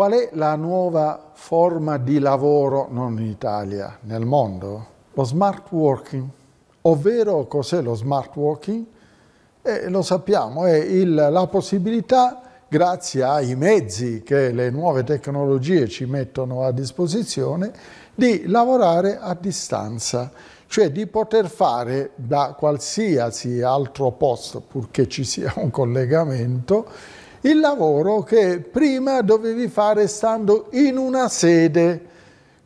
Qual è la nuova forma di lavoro, non in Italia, nel mondo? Lo smart working, ovvero cos'è lo smart working? Eh, lo sappiamo, è il, la possibilità, grazie ai mezzi che le nuove tecnologie ci mettono a disposizione, di lavorare a distanza, cioè di poter fare da qualsiasi altro posto, purché ci sia un collegamento, il lavoro che prima dovevi fare stando in una sede,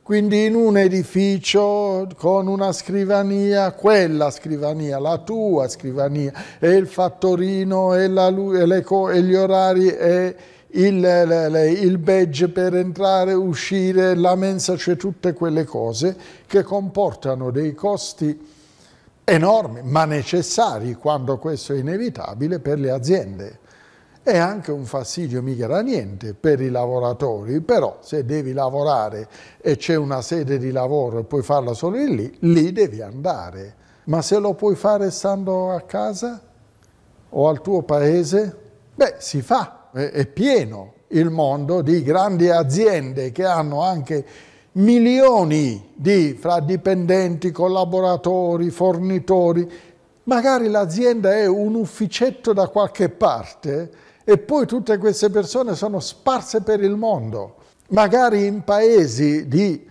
quindi in un edificio con una scrivania, quella scrivania, la tua scrivania, e il fattorino, e, la, e, le, e gli orari, e il, le, le, il badge per entrare, uscire, la mensa, cioè tutte quelle cose che comportano dei costi enormi, ma necessari quando questo è inevitabile per le aziende è anche un fastidio mica da niente per i lavoratori, però se devi lavorare e c'è una sede di lavoro e puoi farla solo lì, lì devi andare. Ma se lo puoi fare stando a casa o al tuo paese, beh, si fa, è, pieno il mondo di grandi aziende che hanno anche milioni di fra dipendenti, collaboratori, fornitori. Magari l'azienda è un ufficetto da qualche parte e poi tutte queste persone sono sparse per il mondo, magari in paesi di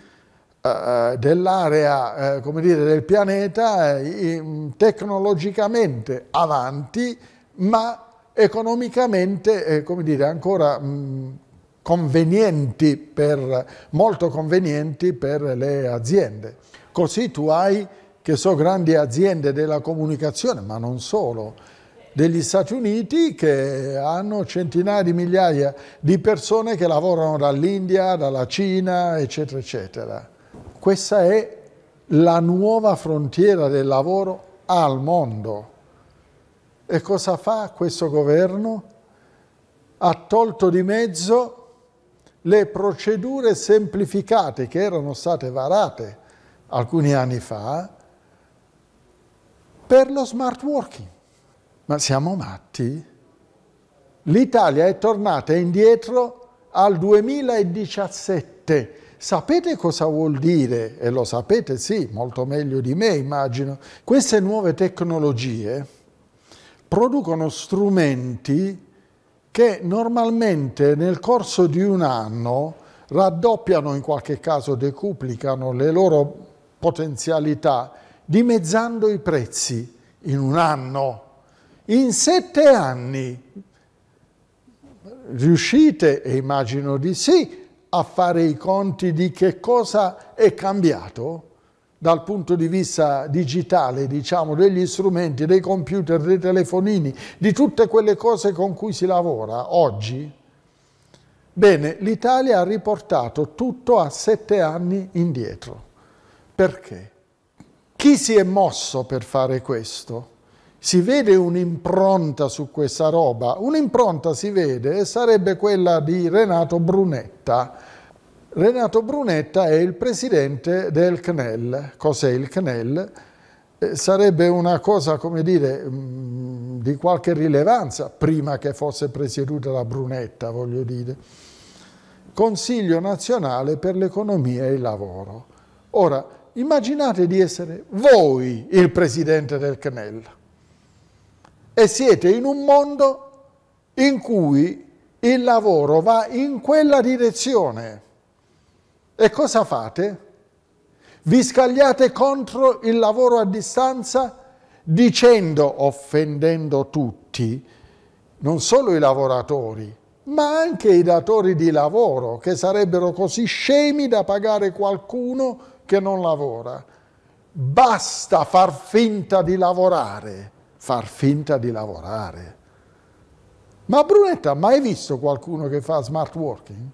Uh, dell'area, uh, come dire, del pianeta uh, tecnologicamente avanti, ma economicamente, come dire, ancora mh, mm, convenienti per, molto convenienti per le aziende. Così tu hai, che so, grandi aziende della comunicazione, ma non solo, degli Stati Uniti che hanno centinaia di migliaia di persone che lavorano dall'India, dalla Cina, eccetera, eccetera. Questa è la nuova frontiera del lavoro al mondo. E cosa fa questo governo? Ha tolto di mezzo le procedure semplificate che erano state varate alcuni anni fa per lo smart working. Ma siamo matti? L'Italia è tornata indietro al 2017. Sapete cosa vuol dire? E lo sapete sì, molto meglio di me immagino. Queste nuove tecnologie producono strumenti che normalmente nel corso di un anno raddoppiano, in qualche caso decuplicano le loro potenzialità, dimezzando i prezzi in un anno in sette anni riuscite, e immagino di sì, a fare i conti di che cosa è cambiato dal punto di vista digitale, diciamo, degli strumenti, dei computer, dei telefonini, di tutte quelle cose con cui si lavora oggi? Bene, l'Italia ha riportato tutto a sette anni indietro. Perché? Chi si è mosso per fare questo? si vede un'impronta su questa roba. Un'impronta si vede sarebbe quella di Renato Brunetta. Renato Brunetta è il presidente del CNEL. Cos'è il CNEL? Eh, sarebbe una cosa, come dire, mm, di qualche rilevanza prima che fosse presieduta da Brunetta, voglio dire. Consiglio nazionale per l'economia e il lavoro. Ora, immaginate di essere voi il presidente del CNEL e siete in un mondo in cui il lavoro va in quella direzione. E cosa fate? Vi scagliate contro il lavoro a distanza dicendo, offendendo tutti, non solo i lavoratori, ma anche i datori di lavoro che sarebbero così scemi da pagare qualcuno che non lavora. Basta far finta di lavorare far finta di lavorare. Ma Brunetta ha mai visto qualcuno che fa smart working?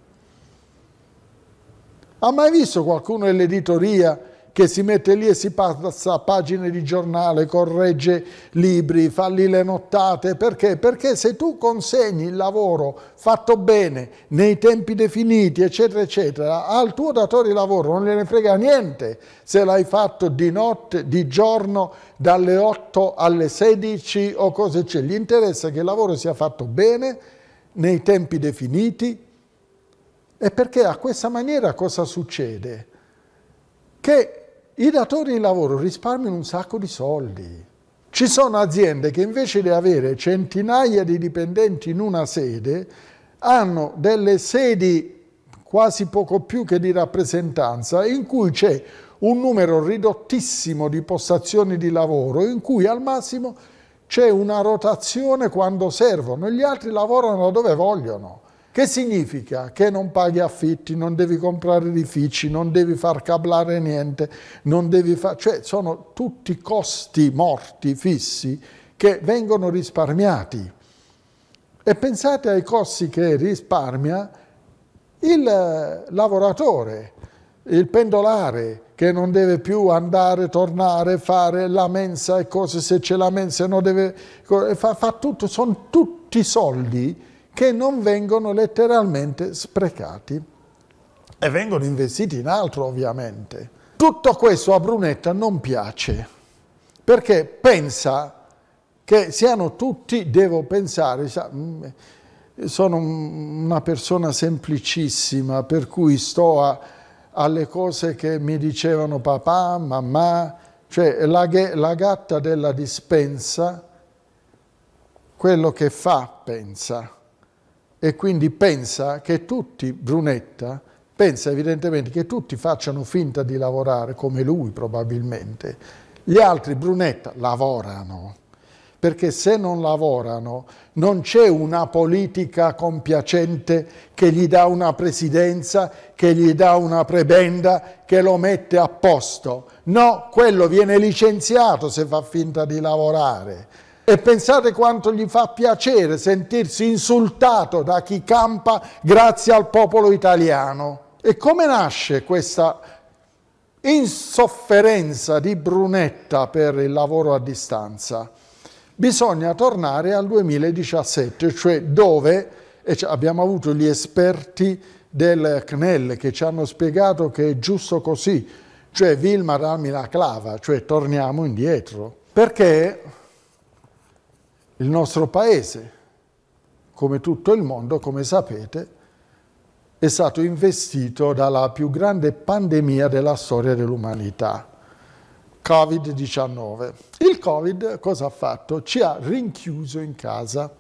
Ha mai visto qualcuno nell'editoria che si mette lì e si passa pagine di giornale, corregge libri, fa lì le nottate. Perché? Perché se tu consegni il lavoro fatto bene, nei tempi definiti, eccetera, eccetera, al tuo datore di lavoro non gliene frega niente se l'hai fatto di notte, di giorno, dalle 8 alle 16 o cose c'è. Cioè, gli interessa che il lavoro sia fatto bene, nei tempi definiti, e perché a questa maniera cosa succede? Che i datori di lavoro risparmiano un sacco di soldi. Ci sono aziende che invece di avere centinaia di dipendenti in una sede, hanno delle sedi quasi poco più che di rappresentanza, in cui c'è un numero ridottissimo di postazioni di lavoro, in cui al massimo c'è una rotazione quando servono, gli altri lavorano dove vogliono. Che significa? Che non paghi affitti, non devi comprare edifici, non devi far cablare niente, non devi far... cioè sono tutti costi morti, fissi, che vengono risparmiati. E pensate ai costi che risparmia il lavoratore, il pendolare, che non deve più andare, tornare, fare la mensa e cose, se c'è la mensa non deve... fa, fa tutto, sono tutti soldi che non vengono letteralmente sprecati e vengono investiti in altro ovviamente. Tutto questo a Brunetta non piace perché pensa che siano tutti, devo pensare, mm, sono una persona semplicissima per cui sto a, alle cose che mi dicevano papà, mamma, cioè la, la gatta della dispensa, quello che fa pensa e quindi pensa che tutti, Brunetta, pensa evidentemente che tutti facciano finta di lavorare come lui probabilmente. Gli altri, Brunetta, lavorano, perché se non lavorano non c'è una politica compiacente che gli dà una presidenza, che gli dà una prebenda, che lo mette a posto. No, quello viene licenziato se fa finta di lavorare. E pensate quanto gli fa piacere sentirsi insultato da chi campa grazie al popolo italiano. E come nasce questa insofferenza di Brunetta per il lavoro a distanza? Bisogna tornare al 2017, cioè dove abbiamo avuto gli esperti del CNEL che ci hanno spiegato che è giusto così, cioè Vilma dammi la clava, cioè torniamo indietro. Perché il nostro paese, come tutto il mondo, come sapete, è stato investito dalla più grande pandemia della storia dell'umanità, Covid-19. Il Covid cosa ha fatto? Ci ha rinchiuso in casa.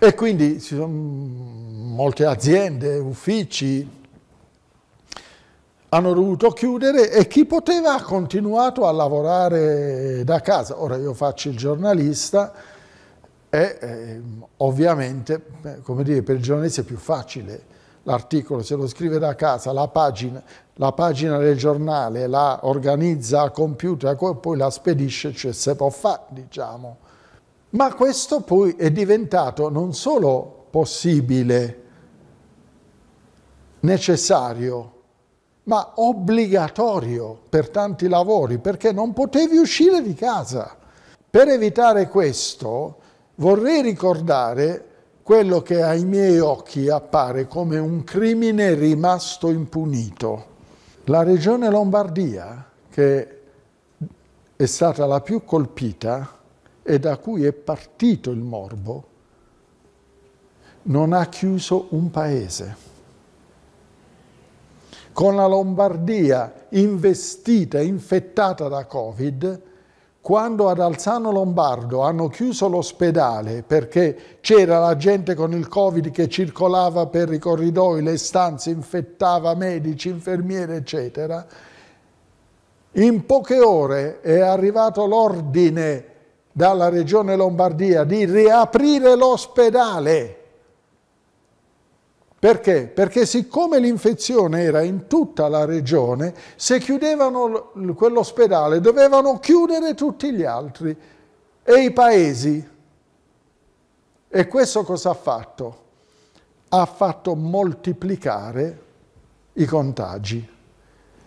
E quindi ci sono molte aziende, uffici, hanno dovuto chiudere e chi poteva ha continuato a lavorare da casa. Ora io faccio il giornalista e eh, ovviamente, come dire, per il giornalista è più facile l'articolo, se lo scrive da casa, la pagina, la pagina del giornale la organizza a computer, poi la spedisce, cioè se può fare, diciamo. Ma questo poi è diventato non solo possibile, necessario, ma obbligatorio per tanti lavori, perché non potevi uscire di casa. Per evitare questo vorrei ricordare quello che ai miei occhi appare come un crimine rimasto impunito. La regione Lombardia, che è stata la più colpita e da cui è partito il morbo, non ha chiuso un paese con la Lombardia investita, infettata da Covid, quando ad Alzano Lombardo hanno chiuso l'ospedale perché c'era la gente con il Covid che circolava per i corridoi, le stanze, infettava medici, infermieri, eccetera, in poche ore è arrivato l'ordine dalla regione Lombardia di riaprire l'ospedale perché? Perché siccome l'infezione era in tutta la regione, se chiudevano quell'ospedale dovevano chiudere tutti gli altri e i paesi. E questo cosa ha fatto? Ha fatto moltiplicare i contagi.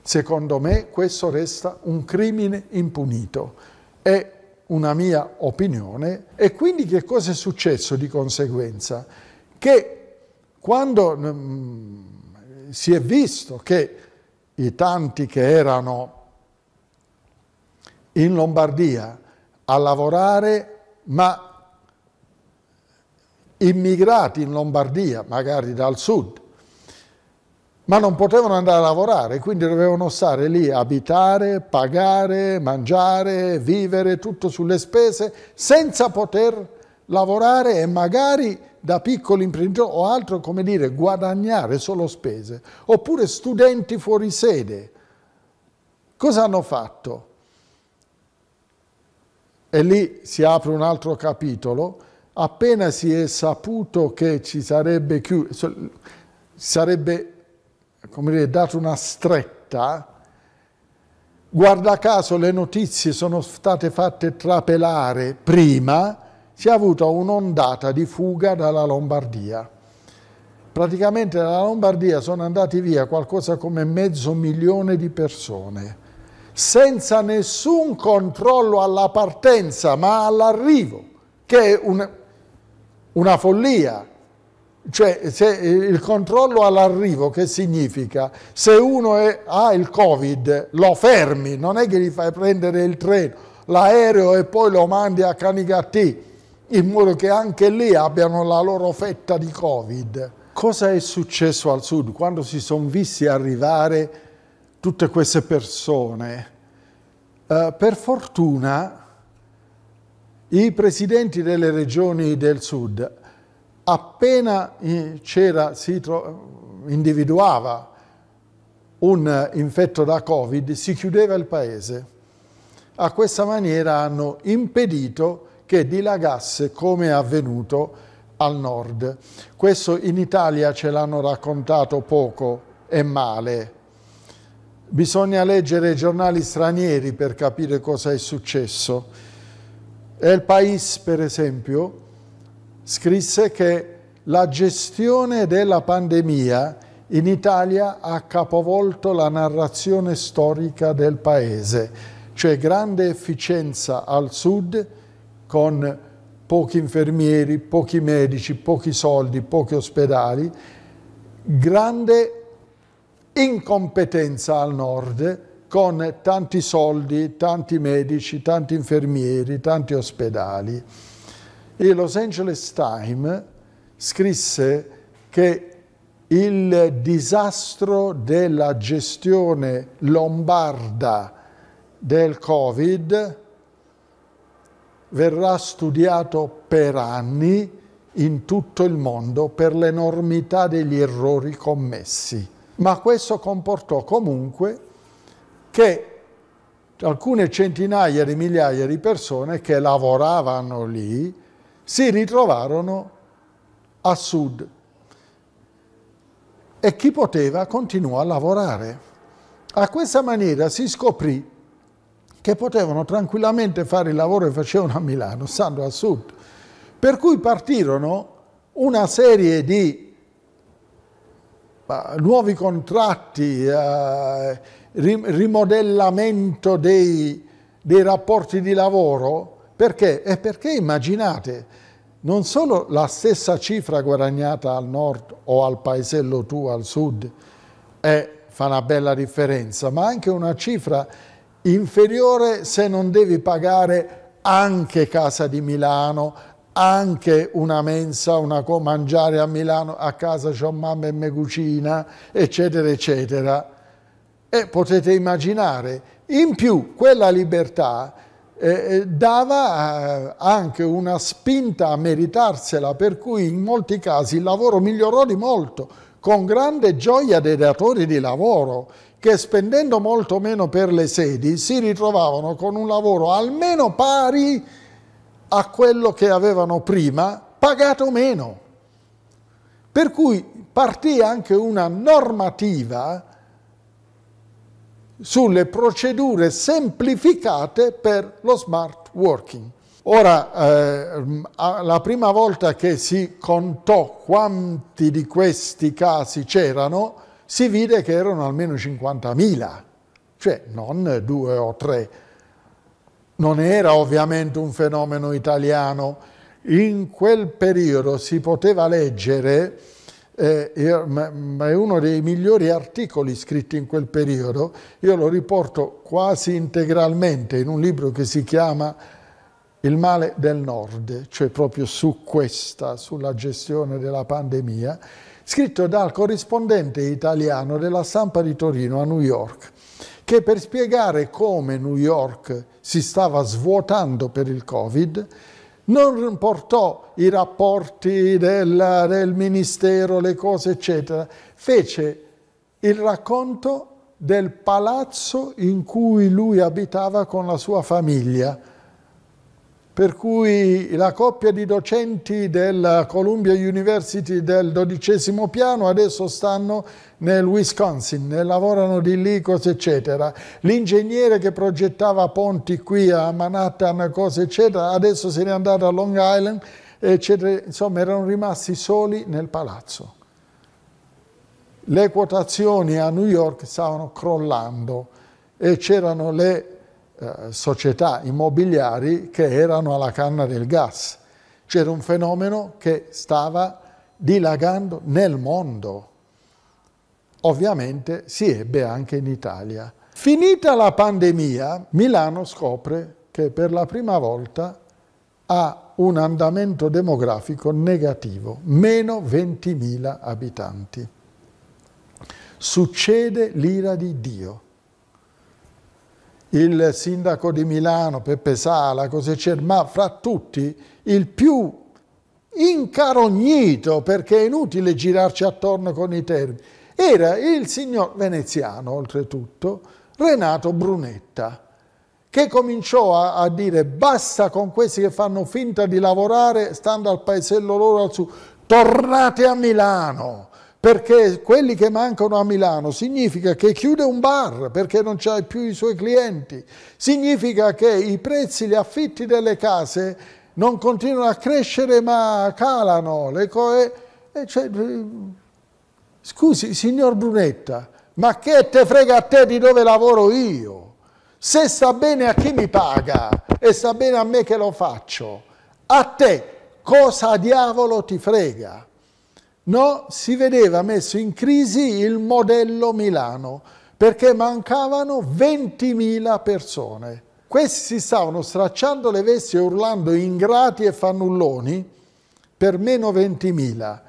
Secondo me questo resta un crimine impunito. È una mia opinione. E quindi che cosa è successo di conseguenza? Che quando mm, si è visto che i tanti che erano in Lombardia a lavorare, ma immigrati in Lombardia, magari dal sud, ma non potevano andare a lavorare, quindi dovevano stare lì, abitare, pagare, mangiare, vivere, tutto sulle spese, senza poter lavorare e magari da piccoli imprenditori o altro, come dire, guadagnare solo spese, oppure studenti fuori sede. Cosa hanno fatto? E lì si apre un altro capitolo. Appena si è saputo che ci sarebbe, chiuso, sarebbe come dire, dato una stretta, guarda caso le notizie sono state fatte trapelare prima si è avuta un'ondata di fuga dalla Lombardia. Praticamente dalla Lombardia sono andati via qualcosa come mezzo milione di persone, senza nessun controllo alla partenza, ma all'arrivo, che è un, una follia. Cioè, il controllo all'arrivo che significa? Se uno è, ha il Covid, lo fermi, non è che gli fai prendere il treno, l'aereo e poi lo mandi a Canigattì in modo che anche lì abbiano la loro fetta di Covid. Cosa è successo al sud quando si sono visti arrivare tutte queste persone? Eh, per fortuna i presidenti delle regioni del sud, appena eh, c'era, si individuava un infetto da Covid, si chiudeva il paese. A questa maniera hanno impedito che dilagasse come è avvenuto al nord. Questo in Italia ce l'hanno raccontato poco e male. Bisogna leggere giornali stranieri per capire cosa è successo. El País, per esempio, scrisse che la gestione della pandemia in Italia ha capovolto la narrazione storica del paese, cioè grande efficienza al sud, con pochi infermieri, pochi medici, pochi soldi, pochi ospedali, grande incompetenza al nord con tanti soldi, tanti medici, tanti infermieri, tanti ospedali. Il Los Angeles Times scrisse che il disastro della gestione lombarda del Covid verrà studiato per anni in tutto il mondo per l'enormità degli errori commessi. Ma questo comportò comunque che alcune centinaia di migliaia di persone che lavoravano lì si ritrovarono a sud e chi poteva continuò a lavorare. A questa maniera si scoprì che potevano tranquillamente fare il lavoro che facevano a Milano, stando al sud. Per cui partirono una serie di uh, nuovi contratti, uh, rimodellamento dei, dei, rapporti di lavoro, perché? E perché immaginate, non solo la stessa cifra guadagnata al nord o al paesello tu al sud è, fa una bella differenza, ma anche una cifra inferiore se non devi pagare anche Casa di Milano, anche una mensa, una co mangiare a Milano, a casa c'ho mamma e me cucina, eccetera, eccetera. E potete immaginare, in più quella libertà eh, eh dava eh, anche una spinta a meritarsela, per cui in molti casi il lavoro migliorò di molto, con grande gioia dei datori di lavoro, che spendendo molto meno per le sedi si ritrovavano con un lavoro almeno pari a quello che avevano prima, pagato meno. Per cui partì anche una normativa sulle procedure semplificate per lo smart working. Ora, eh, la prima volta che si contò quanti di questi casi c'erano, si vide che erano almeno 50.000, cioè non due o tre. Non era ovviamente un fenomeno italiano. In quel periodo si poteva leggere, eh, è uno dei migliori articoli scritti in quel periodo, io lo riporto quasi integralmente in un libro che si chiama Il male del nord, cioè proprio su questa, sulla gestione della pandemia, scritto dal corrispondente italiano della stampa di Torino a New York, che per spiegare come New York si stava svuotando per il Covid, non portò i rapporti del, del ministero, le cose eccetera, fece il racconto del palazzo in cui lui abitava con la sua famiglia, per cui la coppia di docenti della Columbia University del dodicesimo piano adesso stanno nel Wisconsin, lavorano di lì, cose eccetera. L'ingegnere che progettava ponti qui a Manhattan, cose eccetera, adesso se n'è andato a Long Island, eccetera. Insomma, erano rimasti soli nel palazzo. Le quotazioni a New York stavano crollando e c'erano le eh, società immobiliari che erano alla canna del gas. C'era un fenomeno che stava dilagando nel mondo. Ovviamente si ebbe anche in Italia. Finita la pandemia, Milano scopre che per la prima volta ha un andamento demografico negativo, meno 20.000 abitanti. Succede l'ira di Dio il sindaco di Milano Peppe Sala, cosa c'è, ma fra tutti il più incarognito, perché è inutile girarci attorno con i termini, era il signor veneziano, oltretutto, Renato Brunetta, che cominciò a, a, dire basta con questi che fanno finta di lavorare, stando al paesello loro al sud, tornate a Milano, perché quelli che mancano a Milano significa che chiude un bar perché non c'ha più i suoi clienti, significa che i prezzi, gli affitti delle case non continuano a crescere ma calano. Le cose, eh, eh, cioè, eh, scusi, signor Brunetta, ma che te frega a te di dove lavoro io? Se sta bene a chi mi paga e sta bene a me che lo faccio, a te cosa diavolo ti frega? No, si vedeva messo in crisi il modello Milano perché mancavano 20.000 persone. Questi si stavano stracciando le vesti e urlando ingrati e fannulloni per meno 20.000.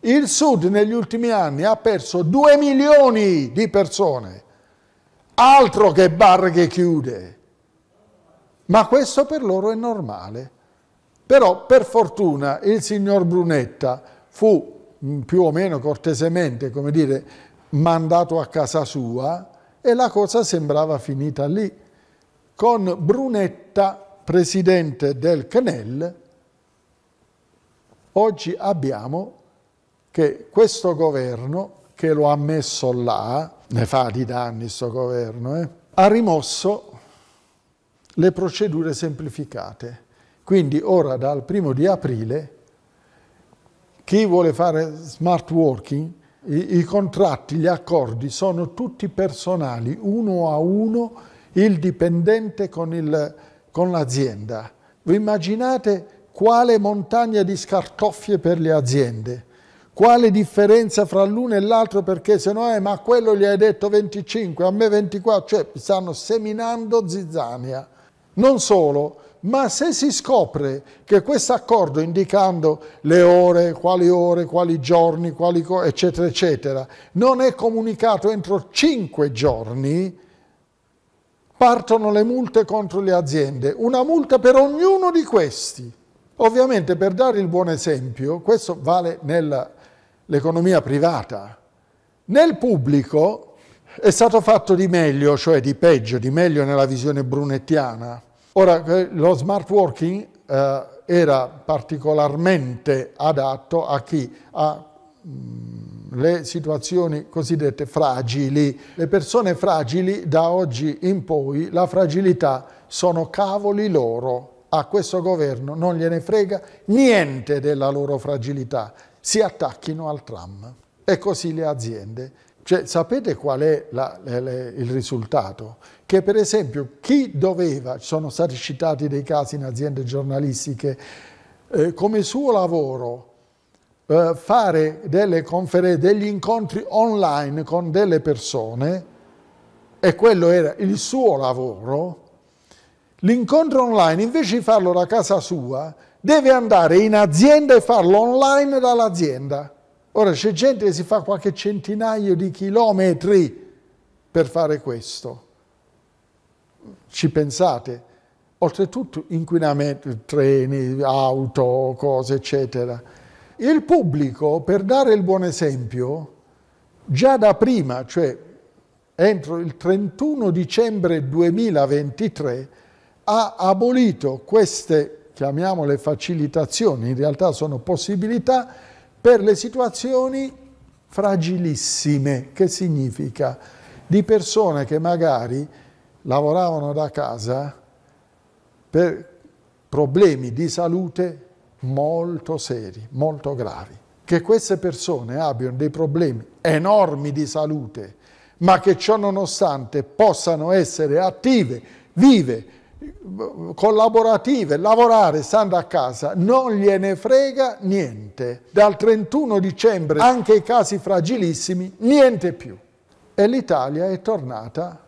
Il Sud negli ultimi anni ha perso 2 milioni di persone. Altro che bar che chiude. Ma questo per loro è normale. Però per fortuna il signor Brunetta fu più o meno cortesemente, come dire, mandato a casa sua e la cosa sembrava finita lì, con Brunetta, presidente del CNEL, oggi abbiamo che questo governo, che lo ha messo là, ne fa di danni questo governo, eh, ha rimosso le procedure semplificate. Quindi ora dal primo di aprile chi vuole fare smart working, i, i contratti, gli accordi sono tutti personali, uno a uno, il dipendente con, l'azienda. Vi immaginate quale montagna di scartoffie per le aziende? Quale differenza fra l'uno e l'altro perché se no, eh, ma quello gli hai detto 25, a me 24, cioè stanno seminando zizzania. Non solo, ma se si scopre che questo accordo, indicando le ore, quali ore, quali giorni, quali eccetera, eccetera, non è comunicato entro cinque giorni, partono le multe contro le aziende. Una multa per ognuno di questi. Ovviamente per dare il buon esempio, questo vale nell'economia privata. Nel pubblico è stato fatto di meglio, cioè di peggio, di meglio nella visione brunettiana Ora, eh, lo smart working eh, era particolarmente adatto a chi ha mm, le situazioni cosiddette fragili. Le persone fragili da oggi in poi la fragilità sono cavoli loro. A questo governo non gliene frega niente della loro fragilità. Si attacchino al tram. E così le aziende cioè, sapete qual è la, le, il risultato? Che per esempio chi doveva, sono stati citati dei casi in aziende giornalistiche, eh, come suo lavoro eh, fare delle conferenze, degli incontri online con delle persone, e quello era il suo lavoro, l'incontro online invece di farlo da casa sua deve andare in azienda e farlo online dall'azienda. Ora c'è gente che si fa qualche centinaio di chilometri per fare questo. Ci pensate? Oltretutto inquinamento, treni, auto, cose eccetera. Il pubblico, per dare il buon esempio, già da prima, cioè entro il 31 dicembre 2023, ha abolito queste, chiamiamole facilitazioni, in realtà sono possibilità, per le situazioni fragilissime, che significa di persone che magari lavoravano da casa per problemi di salute molto seri, molto gravi. Che queste persone abbiano dei problemi enormi di salute, ma che ciò nonostante possano essere attive, vive, collaborative, lavorare stando a casa, non gliene frega niente. Dal 31 dicembre, anche i casi fragilissimi, niente più. E l'Italia è tornata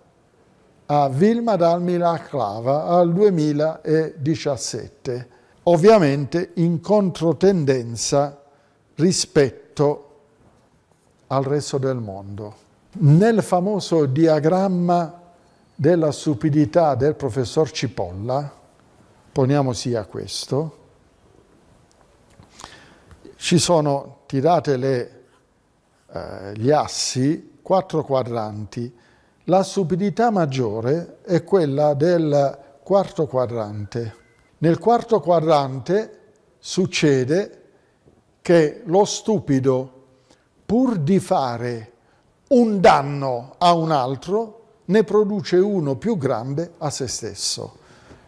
a Vilma dal Milaclava al 2017, ovviamente in controtendenza rispetto al resto del mondo. Nel famoso diagramma della stupidità del professor Cipolla, poniamo sia questo, ci sono tirate le, eh, gli assi, quattro quadranti. La stupidità maggiore è quella del quarto quadrante. Nel quarto quadrante succede che lo stupido, pur di fare un danno a un altro, ne produce uno più grande a se stesso.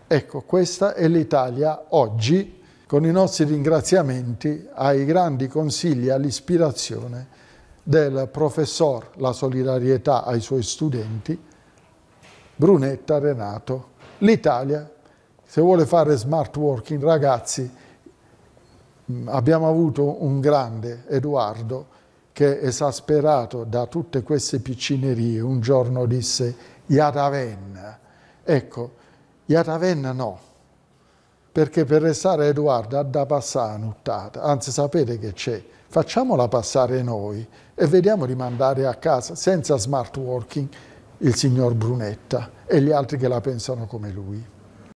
Ecco, questa è l'Italia oggi, con i nostri ringraziamenti ai grandi consigli e all'ispirazione del professor La solidarietà ai suoi studenti, Brunetta Renato. L'Italia, se vuole fare smart working, ragazzi, abbiamo avuto un grande Edoardo, che esasperato da tutte queste piccinerie un giorno disse Yataven. Ecco, Yataven no, perché per restare Edoardo ha da passare la nuttata, anzi sapete che c'è, facciamola passare noi e vediamo di mandare a casa senza smart working il signor Brunetta e gli altri che la pensano come lui.